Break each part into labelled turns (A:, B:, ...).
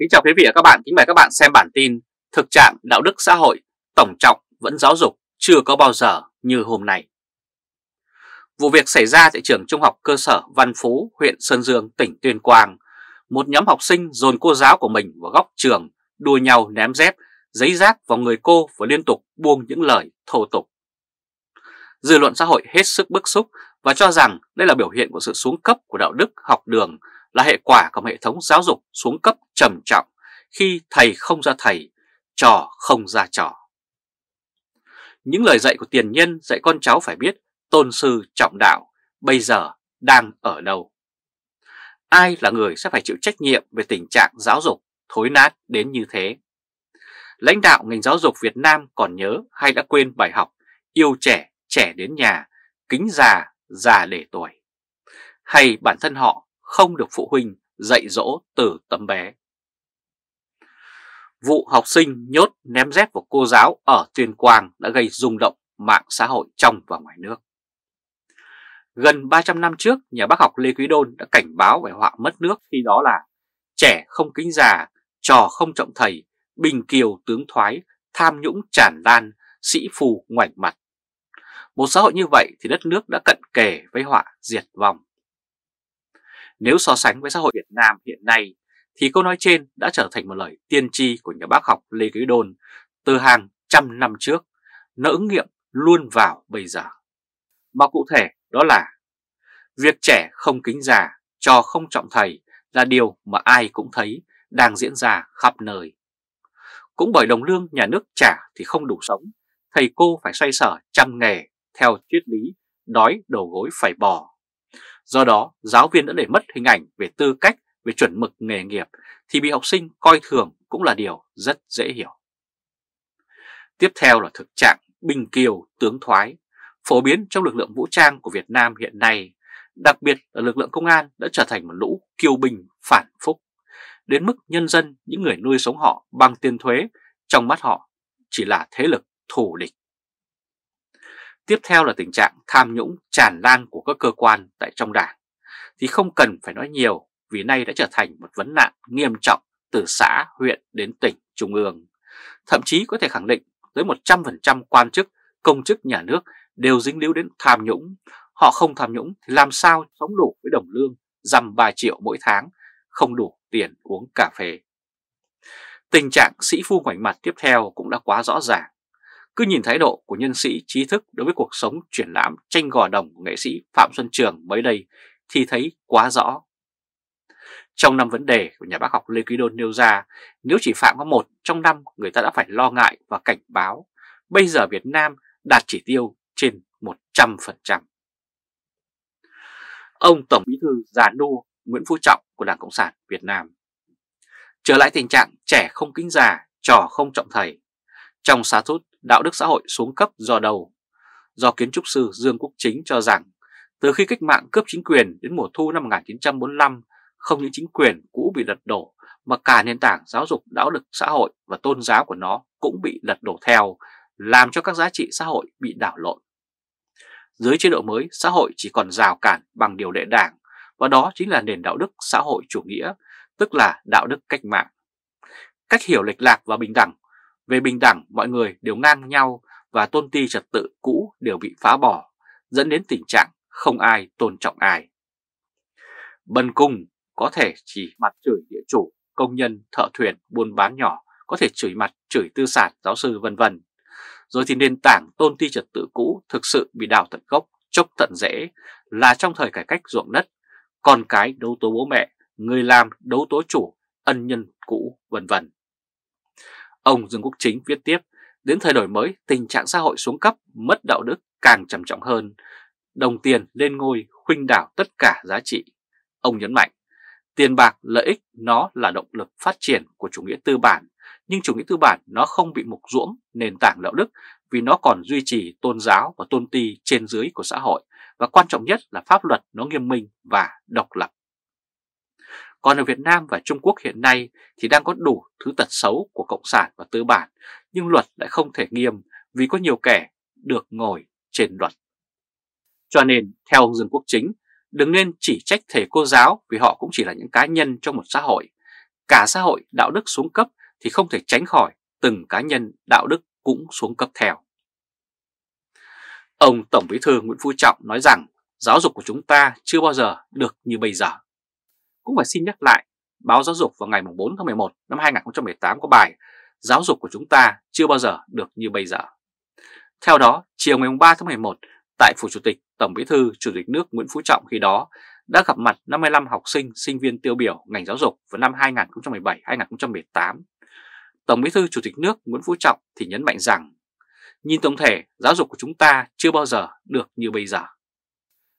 A: Kính chào quý vị và các bạn, kính mời các bạn xem bản tin Thực trạng đạo đức xã hội, tổng trọng vẫn giáo dục chưa có bao giờ như hôm nay Vụ việc xảy ra tại trường trung học cơ sở Văn Phú, huyện Sơn Dương, tỉnh Tuyên Quang Một nhóm học sinh dồn cô giáo của mình vào góc trường, đua nhau ném dép, giấy rác vào người cô và liên tục buông những lời thô tục dư luận xã hội hết sức bức xúc và cho rằng đây là biểu hiện của sự xuống cấp của đạo đức học đường, là hệ quả của hệ thống giáo dục xuống cấp trầm trọng khi thầy không ra thầy, trò không ra trò. Những lời dạy của tiền nhân dạy con cháu phải biết tôn sư trọng đạo bây giờ đang ở đâu. Ai là người sẽ phải chịu trách nhiệm về tình trạng giáo dục thối nát đến như thế? Lãnh đạo ngành giáo dục Việt Nam còn nhớ hay đã quên bài học yêu trẻ trẻ đến nhà, kính già, già để tuổi. Hay bản thân họ không được phụ huynh dạy dỗ từ tấm bé. Vụ học sinh nhốt ném dép của cô giáo ở Tuyên Quang đã gây rung động mạng xã hội trong và ngoài nước. Gần 300 năm trước, nhà bác học Lê Quý Đôn đã cảnh báo về họa mất nước khi đó là trẻ không kính già, trò không trọng thầy, bình kiều tướng thoái, tham nhũng tràn lan, sĩ phù ngoảnh mặt, một xã hội như vậy thì đất nước đã cận kề với họa diệt vong. Nếu so sánh với xã hội Việt Nam hiện nay, thì câu nói trên đã trở thành một lời tiên tri của nhà bác học Lê Quý Đôn từ hàng trăm năm trước, nó ứng nghiệm luôn vào bây giờ. Mà cụ thể đó là việc trẻ không kính già, trò không trọng thầy là điều mà ai cũng thấy đang diễn ra khắp nơi. Cũng bởi đồng lương nhà nước trả thì không đủ sống, thầy cô phải xoay sở trăm nghề theo triết lý đói đầu gối phải bỏ. Do đó, giáo viên đã để mất hình ảnh về tư cách, về chuẩn mực nghề nghiệp thì bị học sinh coi thường cũng là điều rất dễ hiểu. Tiếp theo là thực trạng binh kiều tướng thoái phổ biến trong lực lượng vũ trang của Việt Nam hiện nay, đặc biệt là lực lượng công an đã trở thành một lũ kiêu binh phản phúc, đến mức nhân dân, những người nuôi sống họ bằng tiền thuế, trong mắt họ chỉ là thế lực thù địch. Tiếp theo là tình trạng tham nhũng tràn lan của các cơ quan tại trong đảng thì không cần phải nói nhiều vì nay đã trở thành một vấn nạn nghiêm trọng từ xã, huyện đến tỉnh, trung ương. Thậm chí có thể khẳng định tới 100% quan chức, công chức nhà nước đều dính líu đến tham nhũng. Họ không tham nhũng thì làm sao sống đủ với đồng lương dăm 3 triệu mỗi tháng, không đủ tiền uống cà phê. Tình trạng sĩ phu ngoảnh mặt tiếp theo cũng đã quá rõ ràng cứ nhìn thái độ của nhân sĩ trí thức đối với cuộc sống triển lãm tranh gò đồng của nghệ sĩ Phạm Xuân Trường mới đây thì thấy quá rõ. Trong năm vấn đề của nhà bác học Lê Quý Đôn nêu ra, nếu chỉ phạm có một trong năm người ta đã phải lo ngại và cảnh báo, bây giờ Việt Nam đạt chỉ tiêu trên 100%. Ông Tổng Bí thư Già Nô Nguyễn Phú Trọng của Đảng Cộng sản Việt Nam Trở lại tình trạng trẻ không kính già, trò không trọng thầy. Trong xá thút đạo đức xã hội xuống cấp do đầu. Do kiến trúc sư Dương Quốc Chính cho rằng, từ khi cách mạng cướp chính quyền đến mùa thu năm 1945, không những chính quyền cũ bị lật đổ mà cả nền tảng giáo dục đạo đức xã hội và tôn giáo của nó cũng bị lật đổ theo, làm cho các giá trị xã hội bị đảo lộn. Dưới chế độ mới, xã hội chỉ còn rào cản bằng điều lệ đảng, và đó chính là nền đạo đức xã hội chủ nghĩa, tức là đạo đức cách mạng. Cách hiểu lệch lạc và bình đẳng về bình đẳng, mọi người đều ngang nhau và tôn ti trật tự cũ đều bị phá bỏ, dẫn đến tình trạng không ai tôn trọng ai. Bần cùng có thể chỉ mặt chửi địa chủ, công nhân, thợ thuyền, buôn bán nhỏ, có thể chửi mặt, chửi tư sản, giáo sư vân vân. Rồi thì nền tảng tôn ti trật tự cũ thực sự bị đào tận gốc, chốc tận rễ là trong thời cải cách ruộng đất, con cái đấu tố bố mẹ, người làm đấu tố chủ, ân nhân cũ, vân vân. Ông Dương Quốc Chính viết tiếp, đến thời đổi mới tình trạng xã hội xuống cấp, mất đạo đức càng trầm trọng hơn. Đồng tiền lên ngôi khuynh đảo tất cả giá trị. Ông nhấn mạnh, tiền bạc lợi ích nó là động lực phát triển của chủ nghĩa tư bản, nhưng chủ nghĩa tư bản nó không bị mục ruỗng nền tảng đạo đức vì nó còn duy trì tôn giáo và tôn ti trên dưới của xã hội và quan trọng nhất là pháp luật nó nghiêm minh và độc lập. Còn ở Việt Nam và Trung Quốc hiện nay thì đang có đủ thứ tật xấu của Cộng sản và tư bản, nhưng luật lại không thể nghiêm vì có nhiều kẻ được ngồi trên luật. Cho nên, theo ông Dương Quốc Chính, đừng nên chỉ trách thầy cô giáo vì họ cũng chỉ là những cá nhân trong một xã hội. Cả xã hội đạo đức xuống cấp thì không thể tránh khỏi từng cá nhân đạo đức cũng xuống cấp theo. Ông Tổng Bí thư Nguyễn Phú Trọng nói rằng giáo dục của chúng ta chưa bao giờ được như bây giờ cũng phải xin nhắc lại báo giáo dục vào ngày 4 tháng 11 năm 2018 có bài Giáo dục của chúng ta chưa bao giờ được như bây giờ. Theo đó, chiều ngày 3 tháng 11, tại Phủ Chủ tịch, Tổng Bí thư Chủ tịch nước Nguyễn Phú Trọng khi đó đã gặp mặt 55 học sinh, sinh viên tiêu biểu ngành giáo dục vào năm 2017-2018. Tổng Bí thư Chủ tịch nước Nguyễn Phú Trọng thì nhấn mạnh rằng, nhìn tổng thể, giáo dục của chúng ta chưa bao giờ được như bây giờ.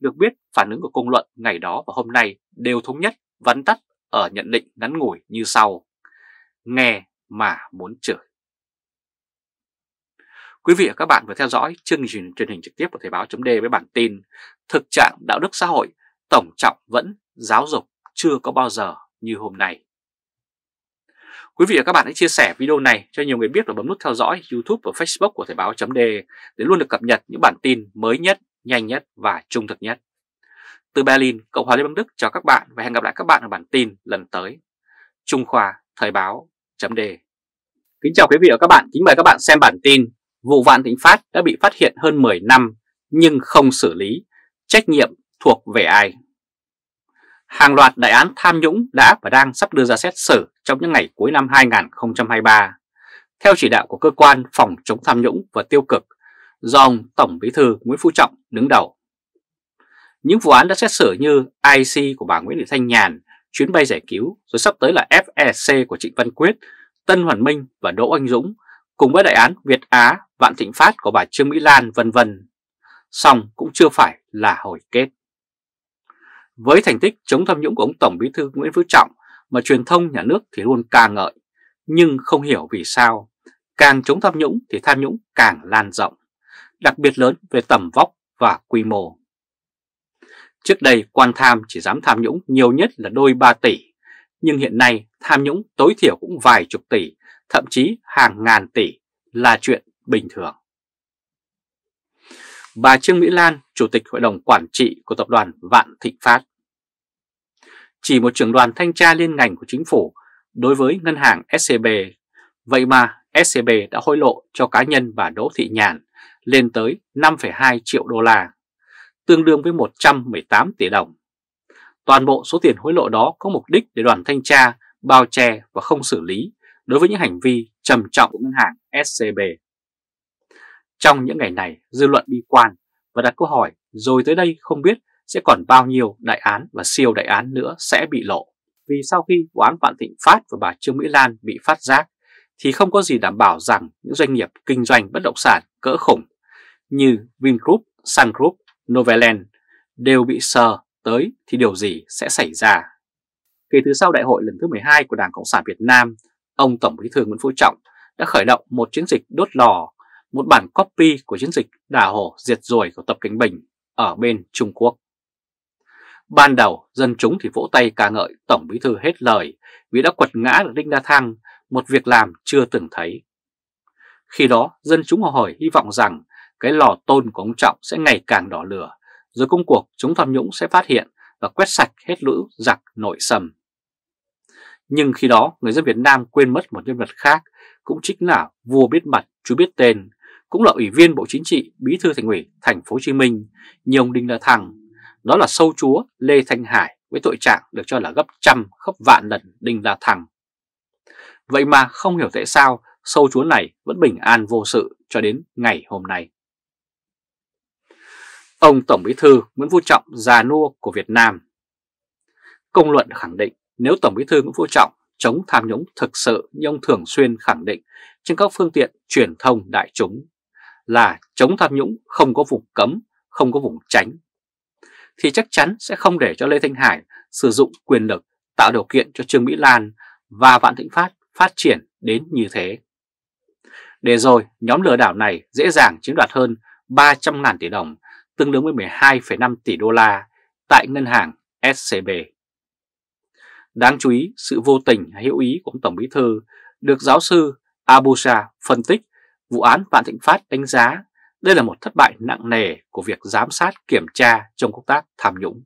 A: Được biết, phản ứng của công luận ngày đó và hôm nay đều thống nhất vắn tắt ở nhận định ngắn ngủi như sau. Nghe mà muốn chửi. Quý vị và các bạn vừa theo dõi chương trình truyền hình trực tiếp của Thời báo chấm với bản tin Thực trạng đạo đức xã hội tổng trọng vẫn giáo dục chưa có bao giờ như hôm nay. Quý vị và các bạn hãy chia sẻ video này cho nhiều người biết và bấm nút theo dõi YouTube và Facebook của Thời báo chấm để luôn được cập nhật những bản tin mới nhất, nhanh nhất và trung thực nhất. Từ Berlin, Cộng hòa Liên bang Đức chào các bạn và hẹn gặp lại các bạn ở bản tin lần tới. Trung Khoa, Thời báo, chấm đề. Kính chào quý vị và các bạn, kính mời các bạn xem bản tin Vụ Vạn Thịnh Phát đã bị phát hiện hơn 10 năm nhưng không xử lý, trách nhiệm thuộc về ai? Hàng loạt đại án tham nhũng đã và đang sắp đưa ra xét xử trong những ngày cuối năm 2023. Theo chỉ đạo của cơ quan phòng chống tham nhũng và tiêu cực do ông Tổng Bí thư Nguyễn Phú Trọng đứng đầu. Những vụ án đã xét xử như IC của bà Nguyễn Thị Thanh Nhàn, chuyến bay giải cứu, rồi sắp tới là FEC của Trịnh Văn Quyết, Tân Hoàn Minh và Đỗ Anh Dũng, cùng với đại án Việt Á, Vạn Thịnh Phát của bà Trương Mỹ Lan vân vân. Song cũng chưa phải là hồi kết. Với thành tích chống tham nhũng của ông Tổng Bí thư Nguyễn Phú Trọng mà truyền thông nhà nước thì luôn ca ngợi, nhưng không hiểu vì sao càng chống tham nhũng thì tham nhũng càng lan rộng, đặc biệt lớn về tầm vóc và quy mô. Trước đây quan tham chỉ dám tham nhũng nhiều nhất là đôi 3 tỷ, nhưng hiện nay tham nhũng tối thiểu cũng vài chục tỷ, thậm chí hàng ngàn tỷ là chuyện bình thường. Bà Trương Mỹ Lan, Chủ tịch Hội đồng Quản trị của Tập đoàn Vạn Thịnh Phát Chỉ một trưởng đoàn thanh tra liên ngành của chính phủ đối với ngân hàng SCB, e vậy mà SCB e đã hối lộ cho cá nhân bà Đỗ Thị Nhàn lên tới 5,2 triệu đô la tương đương với 118 tỷ đồng. Toàn bộ số tiền hối lộ đó có mục đích để đoàn thanh tra, bao che và không xử lý đối với những hành vi trầm trọng của ngân hàng SCB. Trong những ngày này, dư luận bi quan và đặt câu hỏi rồi tới đây không biết sẽ còn bao nhiêu đại án và siêu đại án nữa sẽ bị lộ. Vì sau khi vụ án Vạn Thịnh Phát và bà Trương Mỹ Lan bị phát giác, thì không có gì đảm bảo rằng những doanh nghiệp kinh doanh bất động sản cỡ khủng như Vingroup, Sun Group Novaland đều bị sờ tới thì điều gì sẽ xảy ra? Kể từ sau đại hội lần thứ 12 của Đảng Cộng sản Việt Nam, ông Tổng Bí thư Nguyễn Phú Trọng đã khởi động một chiến dịch đốt lò, một bản copy của chiến dịch đả hổ diệt ruồi của Tập Cận Bình ở bên Trung Quốc. Ban đầu, dân chúng thì vỗ tay ca ngợi Tổng Bí thư hết lời vì đã quật ngã được Đinh La Thăng, một việc làm chưa từng thấy. Khi đó, dân chúng hỏi hy vọng rằng cái lò tôn của ông Trọng sẽ ngày càng đỏ lửa, rồi công cuộc chống tham nhũng sẽ phát hiện và quét sạch hết lũ giặc nội sầm. Nhưng khi đó người dân Việt Nam quên mất một nhân vật khác cũng chính là vua biết mặt chú biết tên, cũng là ủy viên Bộ Chính trị, bí thư thành ủy thành phố Hồ Chí Minh nhiều ông Đinh La Thăng. Đó là sâu chúa Lê Thanh Hải với tội trạng được cho là gấp trăm, gấp vạn lần Đinh La Thăng. Vậy mà không hiểu tại sao sâu chúa này vẫn bình an vô sự cho đến ngày hôm nay ông Tổng Bí Thư Nguyễn Phú Trọng già nua của Việt Nam. Công luận khẳng định nếu Tổng Bí Thư Nguyễn Phú Trọng chống tham nhũng thực sự như ông thường xuyên khẳng định trên các phương tiện truyền thông đại chúng là chống tham nhũng không có vùng cấm, không có vùng tránh, thì chắc chắn sẽ không để cho Lê Thanh Hải sử dụng quyền lực tạo điều kiện cho Trương Mỹ Lan và Vạn Thịnh Phát phát triển đến như thế. Để rồi, nhóm lừa đảo này dễ dàng chiếm đoạt hơn 300.000 tỷ đồng tương đương với 12,5 tỷ đô la tại ngân hàng SCB. Đáng chú ý, sự vô tình hay hữu ý của ông Tổng Bí Thư được giáo sư Abusa phân tích vụ án Vạn Thịnh Phát đánh giá đây là một thất bại nặng nề của việc giám sát kiểm tra trong công tác tham nhũng.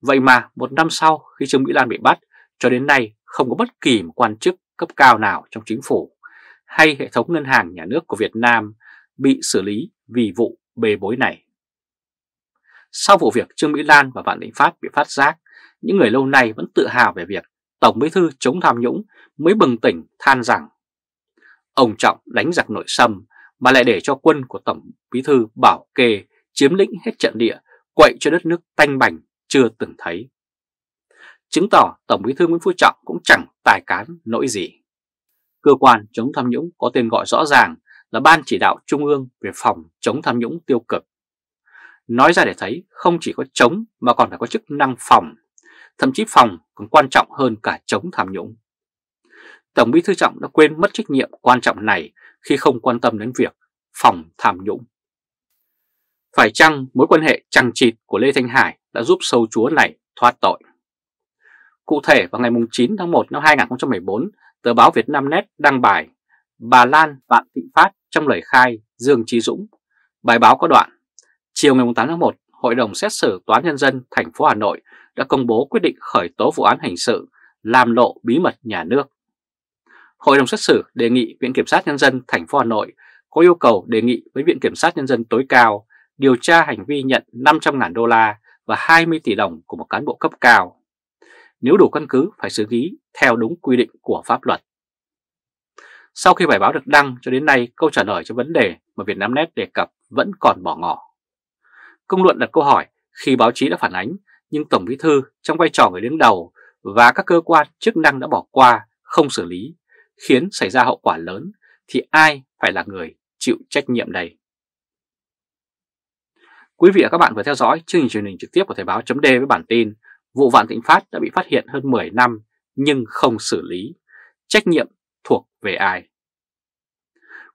A: Vậy mà một năm sau khi Trương Mỹ Lan bị bắt, cho đến nay không có bất kỳ một quan chức cấp cao nào trong chính phủ hay hệ thống ngân hàng nhà nước của Việt Nam bị xử lý vì vụ bê bối này. Sau vụ việc Trương Mỹ Lan và Vạn Thịnh pháp bị phát giác, những người lâu nay vẫn tự hào về việc Tổng Bí thư chống tham nhũng mới bừng tỉnh than rằng ông Trọng đánh giặc nội xâm mà lại để cho quân của Tổng Bí thư bảo kê chiếm lĩnh hết trận địa, quậy cho đất nước tanh bành chưa từng thấy. Chứng tỏ Tổng Bí thư Nguyễn Phú Trọng cũng chẳng tài cán nỗi gì. Cơ quan chống tham nhũng có tên gọi rõ ràng là Ban chỉ đạo Trung ương về phòng chống tham nhũng tiêu cực Nói ra để thấy không chỉ có chống mà còn phải có chức năng phòng, thậm chí phòng còn quan trọng hơn cả chống tham nhũng. Tổng bí thư Trọng đã quên mất trách nhiệm quan trọng này khi không quan tâm đến việc phòng tham nhũng. Phải chăng mối quan hệ chằng chịt của Lê Thanh Hải đã giúp sâu chúa này thoát tội? Cụ thể vào ngày 9 tháng 1 năm 2014, tờ báo Việt Nam Net đăng bài Bà Lan Vạn thị Phát trong lời khai Dương Trí Dũng. Bài báo có đoạn Chiều ngày 8 tháng 1, Hội đồng xét xử Tòa án Nhân dân thành phố Hà Nội đã công bố quyết định khởi tố vụ án hình sự làm lộ bí mật nhà nước. Hội đồng xét xử đề nghị Viện Kiểm sát Nhân dân thành phố Hà Nội có yêu cầu đề nghị với Viện Kiểm sát Nhân dân tối cao điều tra hành vi nhận 500.000 đô la và 20 tỷ đồng của một cán bộ cấp cao. Nếu đủ căn cứ phải xử lý theo đúng quy định của pháp luật. Sau khi bài báo được đăng cho đến nay, câu trả lời cho vấn đề mà Vietnamnet đề cập vẫn còn bỏ ngỏ. Công luận đặt câu hỏi khi báo chí đã phản ánh, nhưng Tổng Bí Thư trong vai trò người đứng đầu và các cơ quan chức năng đã bỏ qua, không xử lý, khiến xảy ra hậu quả lớn, thì ai phải là người chịu trách nhiệm đây? Quý vị và các bạn vừa theo dõi chương trình truyền hình trực tiếp của Thời báo chấm với bản tin Vụ Vạn Thịnh Phát đã bị phát hiện hơn 10 năm nhưng không xử lý. Trách nhiệm thuộc về ai?